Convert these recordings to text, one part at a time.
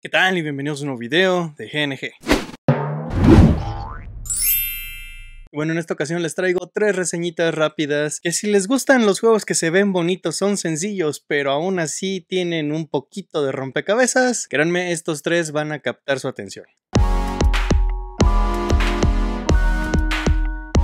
¿Qué tal? Y bienvenidos a un nuevo video de GNG. Bueno, en esta ocasión les traigo tres reseñitas rápidas que si les gustan los juegos que se ven bonitos, son sencillos, pero aún así tienen un poquito de rompecabezas, créanme, estos tres van a captar su atención.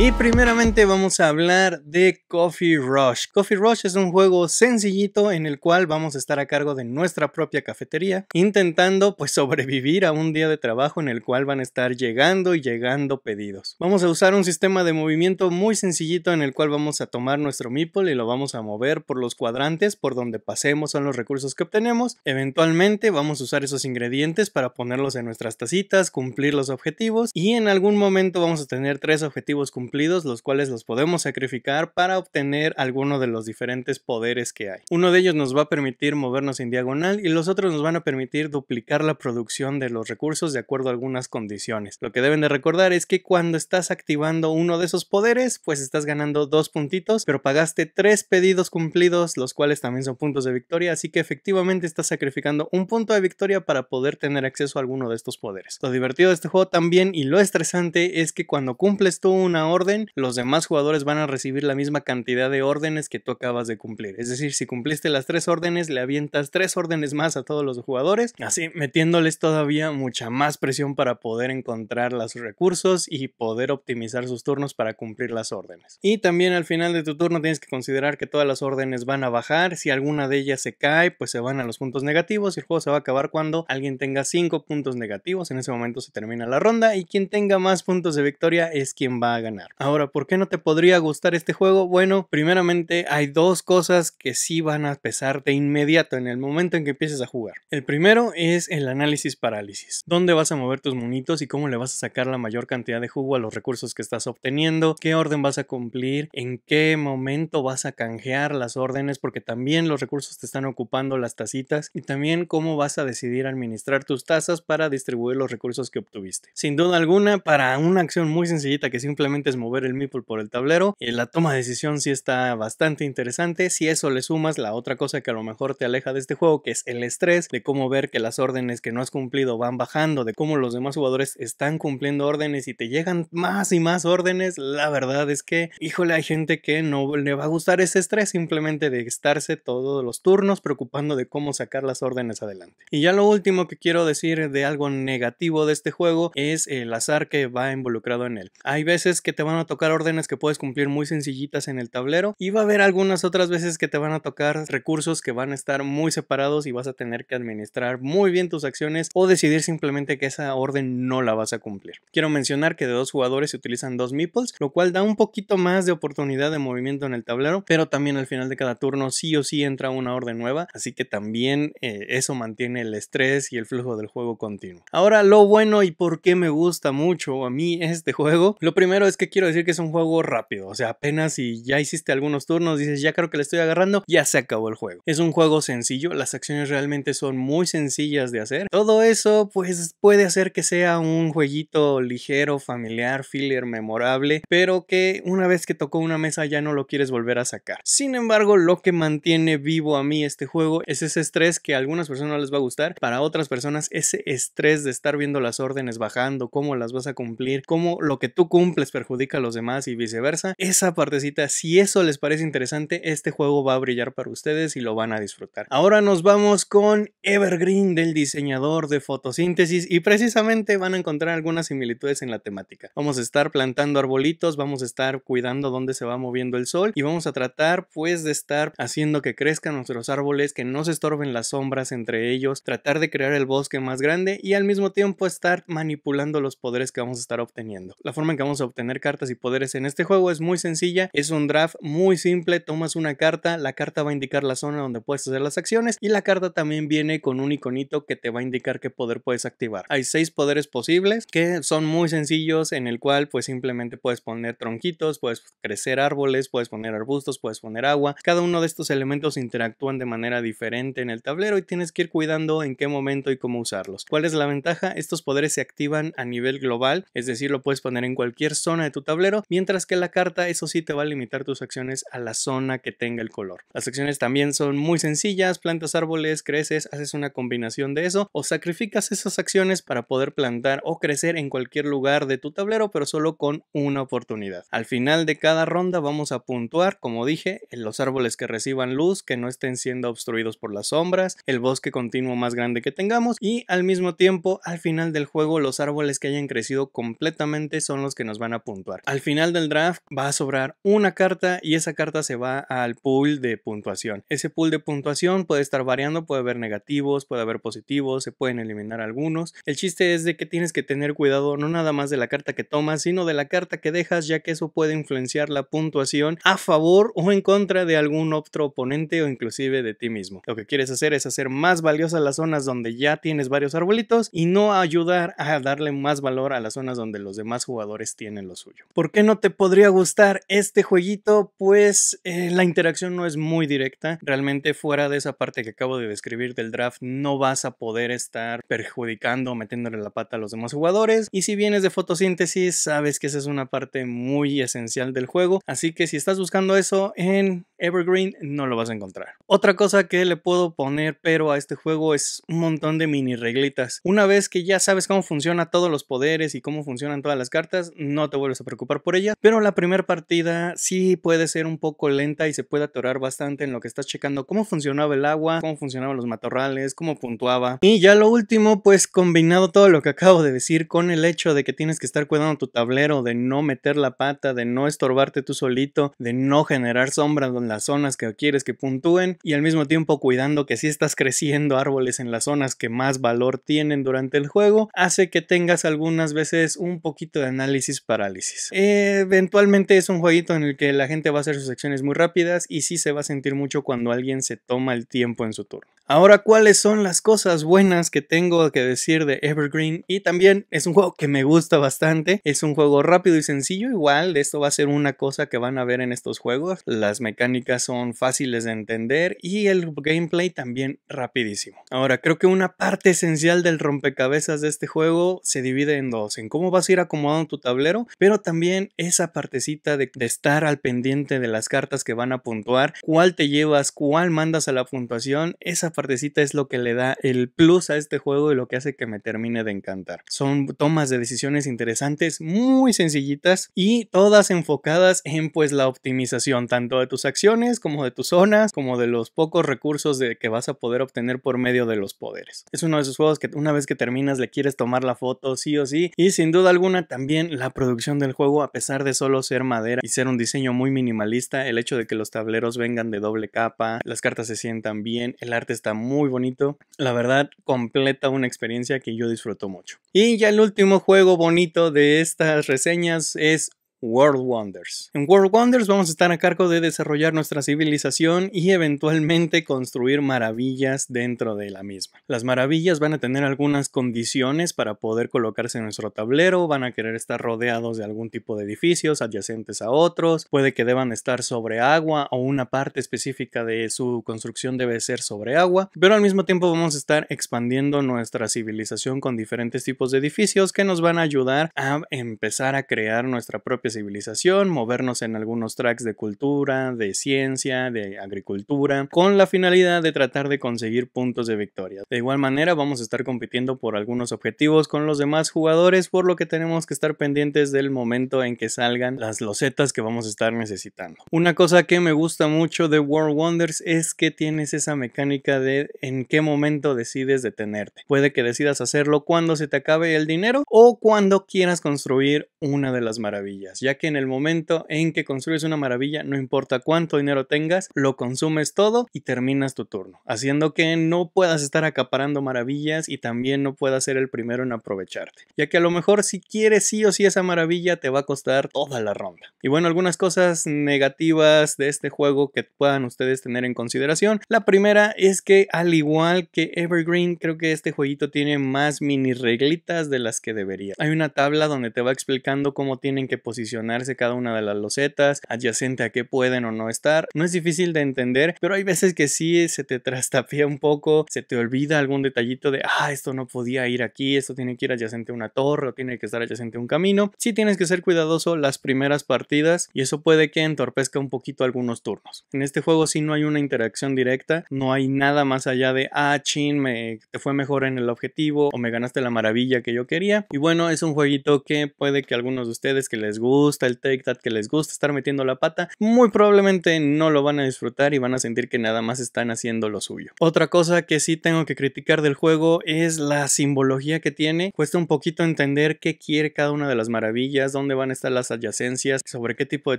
Y primeramente vamos a hablar de Coffee Rush. Coffee Rush es un juego sencillito en el cual vamos a estar a cargo de nuestra propia cafetería, intentando pues sobrevivir a un día de trabajo en el cual van a estar llegando y llegando pedidos. Vamos a usar un sistema de movimiento muy sencillito en el cual vamos a tomar nuestro meeple y lo vamos a mover por los cuadrantes por donde pasemos son los recursos que obtenemos. Eventualmente vamos a usar esos ingredientes para ponerlos en nuestras tacitas, cumplir los objetivos y en algún momento vamos a tener tres objetivos cumplidos los cuales los podemos sacrificar para obtener alguno de los diferentes poderes que hay. Uno de ellos nos va a permitir movernos en diagonal y los otros nos van a permitir duplicar la producción de los recursos de acuerdo a algunas condiciones. Lo que deben de recordar es que cuando estás activando uno de esos poderes, pues estás ganando dos puntitos, pero pagaste tres pedidos cumplidos, los cuales también son puntos de victoria, así que efectivamente estás sacrificando un punto de victoria para poder tener acceso a alguno de estos poderes. Lo divertido de este juego también y lo estresante es que cuando cumples tú una hora los demás jugadores van a recibir la misma cantidad de órdenes que tú acabas de cumplir. Es decir, si cumpliste las tres órdenes, le avientas tres órdenes más a todos los jugadores, así metiéndoles todavía mucha más presión para poder encontrar los recursos y poder optimizar sus turnos para cumplir las órdenes. Y también al final de tu turno tienes que considerar que todas las órdenes van a bajar, si alguna de ellas se cae, pues se van a los puntos negativos y el juego se va a acabar cuando alguien tenga cinco puntos negativos, en ese momento se termina la ronda y quien tenga más puntos de victoria es quien va a ganar. Ahora, ¿por qué no te podría gustar este juego? Bueno, primeramente hay dos cosas que sí van a pesar de inmediato en el momento en que empieces a jugar. El primero es el análisis parálisis. ¿Dónde vas a mover tus monitos y cómo le vas a sacar la mayor cantidad de jugo a los recursos que estás obteniendo? ¿Qué orden vas a cumplir? ¿En qué momento vas a canjear las órdenes? Porque también los recursos te están ocupando las tacitas y también cómo vas a decidir administrar tus tazas para distribuir los recursos que obtuviste. Sin duda alguna, para una acción muy sencillita que simplemente es mover el meeple por el tablero. Y eh, la toma de decisión sí está bastante interesante. Si eso le sumas la otra cosa que a lo mejor te aleja de este juego, que es el estrés, de cómo ver que las órdenes que no has cumplido van bajando, de cómo los demás jugadores están cumpliendo órdenes y te llegan más y más órdenes, la verdad es que, híjole, hay gente que no le va a gustar ese estrés simplemente de estarse todos los turnos preocupando de cómo sacar las órdenes adelante. Y ya lo último que quiero decir de algo negativo de este juego es el azar que va involucrado en él. Hay veces que te van a tocar órdenes que puedes cumplir muy sencillitas en el tablero y va a haber algunas otras veces que te van a tocar recursos que van a estar muy separados y vas a tener que administrar muy bien tus acciones o decidir simplemente que esa orden no la vas a cumplir. Quiero mencionar que de dos jugadores se utilizan dos meeples, lo cual da un poquito más de oportunidad de movimiento en el tablero, pero también al final de cada turno sí o sí entra una orden nueva, así que también eh, eso mantiene el estrés y el flujo del juego continuo. Ahora lo bueno y por qué me gusta mucho a mí este juego, lo primero es que quiero decir que es un juego rápido, o sea, apenas si ya hiciste algunos turnos, dices, ya creo que le estoy agarrando, ya se acabó el juego. Es un juego sencillo, las acciones realmente son muy sencillas de hacer. Todo eso pues puede hacer que sea un jueguito ligero, familiar, filler, memorable, pero que una vez que tocó una mesa ya no lo quieres volver a sacar. Sin embargo, lo que mantiene vivo a mí este juego es ese estrés que a algunas personas les va a gustar, para otras personas ese estrés de estar viendo las órdenes bajando, cómo las vas a cumplir, cómo lo que tú cumples perjudica a los demás y viceversa. Esa partecita, si eso les parece interesante, este juego va a brillar para ustedes y lo van a disfrutar. Ahora nos vamos con Evergreen del diseñador de fotosíntesis y precisamente van a encontrar algunas similitudes en la temática. Vamos a estar plantando arbolitos, vamos a estar cuidando dónde se va moviendo el sol y vamos a tratar pues de estar haciendo que crezcan nuestros árboles, que no se estorben las sombras entre ellos, tratar de crear el bosque más grande y al mismo tiempo estar manipulando los poderes que vamos a estar obteniendo. La forma en que vamos a obtener cartas y poderes en este juego es muy sencilla, es un draft muy simple, tomas una carta, la carta va a indicar la zona donde puedes hacer las acciones y la carta también viene con un iconito que te va a indicar qué poder puedes activar. Hay seis poderes posibles que son muy sencillos en el cual pues simplemente puedes poner tronquitos, puedes crecer árboles, puedes poner arbustos, puedes poner agua. Cada uno de estos elementos interactúan de manera diferente en el tablero y tienes que ir cuidando en qué momento y cómo usarlos. ¿Cuál es la ventaja? Estos poderes se activan a nivel global, es decir, lo puedes poner en cualquier zona de tu tablero, mientras que la carta, eso sí, te va a limitar tus acciones a la zona que tenga el color. Las acciones también son muy sencillas, plantas árboles, creces, haces una combinación de eso o sacrificas esas acciones para poder plantar o crecer en cualquier lugar de tu tablero, pero solo con una oportunidad. Al final de cada ronda vamos a puntuar, como dije, en los árboles que reciban luz, que no estén siendo obstruidos por las sombras, el bosque continuo más grande que tengamos y al mismo tiempo al final del juego los árboles que hayan crecido completamente son los que nos van a puntuar. Al final del draft va a sobrar una carta y esa carta se va al pool de puntuación. Ese pool de puntuación puede estar variando, puede haber negativos, puede haber positivos, se pueden eliminar algunos. El chiste es de que tienes que tener cuidado no nada más de la carta que tomas, sino de la carta que dejas, ya que eso puede influenciar la puntuación a favor o en contra de algún otro oponente o inclusive de ti mismo. Lo que quieres hacer es hacer más valiosas las zonas donde ya tienes varios arbolitos y no ayudar a darle más valor a las zonas donde los demás jugadores tienen los suyos. ¿Por qué no te podría gustar este jueguito? Pues eh, la interacción no es muy directa. Realmente fuera de esa parte que acabo de describir del draft, no vas a poder estar perjudicando o metiéndole la pata a los demás jugadores. Y si vienes de fotosíntesis, sabes que esa es una parte muy esencial del juego. Así que si estás buscando eso en Evergreen, no lo vas a encontrar. Otra cosa que le puedo poner pero a este juego es un montón de mini reglitas. Una vez que ya sabes cómo funciona todos los poderes y cómo funcionan todas las cartas, no te vuelves a preocupar por ella, Pero la primera partida sí puede ser un poco lenta y se puede atorar bastante en lo que estás checando cómo funcionaba el agua, cómo funcionaban los matorrales, cómo puntuaba. Y ya lo último, pues combinado todo lo que acabo de decir con el hecho de que tienes que estar cuidando tu tablero, de no meter la pata, de no estorbarte tú solito, de no generar sombras en las zonas que quieres que puntúen y al mismo tiempo cuidando que si estás creciendo árboles en las zonas que más valor tienen durante el juego, hace que tengas algunas veces un poquito de análisis parálisis. Eh, eventualmente es un jueguito en el que la gente va a hacer sus acciones muy rápidas y sí se va a sentir mucho cuando alguien se toma el tiempo en su turno. Ahora, ¿cuáles son las cosas buenas que tengo que decir de Evergreen? Y también es un juego que me gusta bastante. Es un juego rápido y sencillo. Igual, esto va a ser una cosa que van a ver en estos juegos. Las mecánicas son fáciles de entender y el gameplay también rapidísimo. Ahora, creo que una parte esencial del rompecabezas de este juego se divide en dos. En cómo vas a ir acomodando tu tablero, pero también esa partecita de, estar al pendiente de las cartas que van a puntuar. ¿Cuál te llevas? ¿Cuál mandas a la puntuación? Esa partecita es lo que le da el plus a este juego y lo que hace que me termine de encantar. Son tomas de decisiones interesantes, muy sencillitas y todas enfocadas en pues la optimización tanto de tus acciones como de tus zonas, como de los pocos recursos de que vas a poder obtener por medio de los poderes. Es uno de esos juegos que una vez que terminas le quieres tomar la foto sí o sí y sin duda alguna también la producción del juego a pesar de solo ser madera y ser un diseño muy minimalista, el hecho de que los tableros vengan de doble capa, las cartas se sientan bien, el arte está muy bonito. La verdad, completa una experiencia que yo disfruto mucho. Y ya el último juego bonito de estas reseñas es World Wonders. En World Wonders vamos a estar a cargo de desarrollar nuestra civilización y eventualmente construir maravillas dentro de la misma. Las maravillas van a tener algunas condiciones para poder colocarse en nuestro tablero, van a querer estar rodeados de algún tipo de edificios adyacentes a otros, puede que deban estar sobre agua o una parte específica de su construcción debe ser sobre agua, pero al mismo tiempo vamos a estar expandiendo nuestra civilización con diferentes tipos de edificios que nos van a ayudar a empezar a crear nuestra propia civilización, movernos en algunos tracks de cultura, de ciencia, de agricultura, con la finalidad de tratar de conseguir puntos de victoria. De igual manera vamos a estar compitiendo por algunos objetivos con los demás jugadores, por lo que tenemos que estar pendientes del momento en que salgan las losetas que vamos a estar necesitando. Una cosa que me gusta mucho de World Wonders es que tienes esa mecánica de en qué momento decides detenerte. Puede que decidas hacerlo cuando se te acabe el dinero o cuando quieras construir una de las maravillas ya que en el momento en que construyes una maravilla, no importa cuánto dinero tengas, lo consumes todo y terminas tu turno, haciendo que no puedas estar acaparando maravillas y también no puedas ser el primero en aprovecharte, ya que a lo mejor si quieres sí o sí esa maravilla te va a costar toda la ronda. Y bueno, algunas cosas negativas de este juego que puedan ustedes tener en consideración. La primera es que al igual que Evergreen, creo que este jueguito tiene más mini reglitas de las que debería. Hay una tabla donde te va explicando cómo tienen que posicionar cada una de las losetas, adyacente a qué pueden o no estar. No es difícil de entender, pero hay veces que sí se te trastapía un poco, se te olvida algún detallito de, ah, esto no podía ir aquí, esto tiene que ir adyacente a una torre o tiene que estar adyacente a un camino. Sí tienes que ser cuidadoso las primeras partidas y eso puede que entorpezca un poquito algunos turnos. En este juego sí no hay una interacción directa, no hay nada más allá de, ah, chin, me, te fue mejor en el objetivo o me ganaste la maravilla que yo quería. Y bueno, es un jueguito que puede que algunos de ustedes que les guste gusta el Take That, que les gusta estar metiendo la pata, muy probablemente no lo van a disfrutar y van a sentir que nada más están haciendo lo suyo. Otra cosa que sí tengo que criticar del juego es la simbología que tiene. Cuesta un poquito entender qué quiere cada una de las maravillas, dónde van a estar las adyacencias, sobre qué tipo de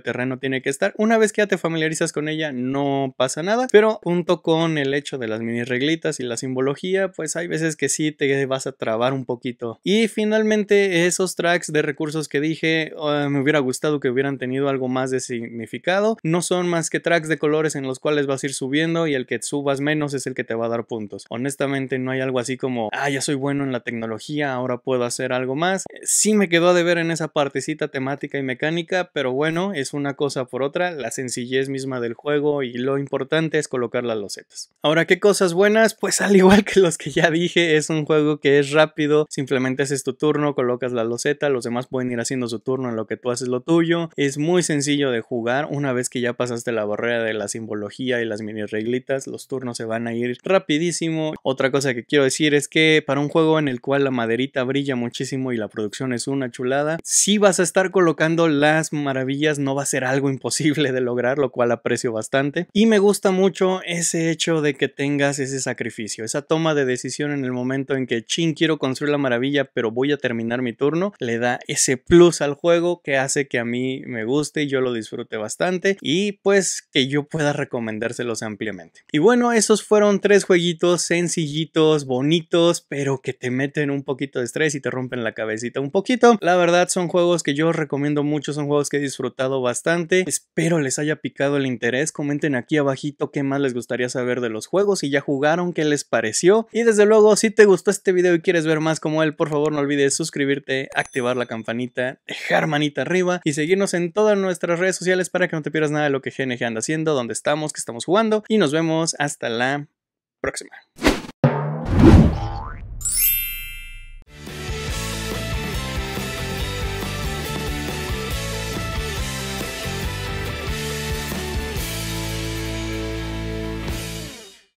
terreno tiene que estar. Una vez que ya te familiarizas con ella, no pasa nada, pero junto con el hecho de las mini reglitas y la simbología, pues hay veces que sí te vas a trabar un poquito. Y finalmente, esos tracks de recursos que dije, ah, me hubiera gustado que hubieran tenido algo más de significado. No son más que tracks de colores en los cuales vas a ir subiendo y el que subas menos es el que te va a dar puntos. Honestamente no hay algo así como, ah, ya soy bueno en la tecnología, ahora puedo hacer algo más. si me quedó de ver en esa partecita temática y mecánica, pero bueno, es una cosa por otra, la sencillez misma del juego y lo importante es colocar las losetas. Ahora, ¿qué cosas buenas? Pues al igual que los que ya dije, es un juego que es rápido, simplemente haces tu turno, colocas la loseta, los demás pueden ir haciendo su turno en lo que tú es lo tuyo. Es muy sencillo de jugar. Una vez que ya pasaste la barrera de la simbología y las mini reglitas, los turnos se van a ir rapidísimo. Otra cosa que quiero decir es que para un juego en el cual la maderita brilla muchísimo y la producción es una chulada, si vas a estar colocando las maravillas, no va a ser algo imposible de lograr, lo cual aprecio bastante. Y me gusta mucho ese hecho de que tengas ese sacrificio, esa toma de decisión en el momento en que, ching, quiero construir la maravilla, pero voy a terminar mi turno, le da ese plus al juego que hace que a mí me guste y yo lo disfrute bastante y pues que yo pueda recomendárselos ampliamente. Y bueno, esos fueron tres jueguitos sencillitos, bonitos, pero que te meten un poquito de estrés y te rompen la cabecita un poquito. La verdad son juegos que yo recomiendo mucho, son juegos que he disfrutado bastante. Espero les haya picado el interés. Comenten aquí abajito qué más les gustaría saber de los juegos, si ya jugaron, qué les pareció. Y desde luego, si te gustó este video y quieres ver más como él, por favor no olvides suscribirte, activar la campanita, dejar manita y seguirnos en todas nuestras redes sociales para que no te pierdas nada de lo que GNG anda haciendo, dónde estamos, que estamos jugando y nos vemos hasta la próxima.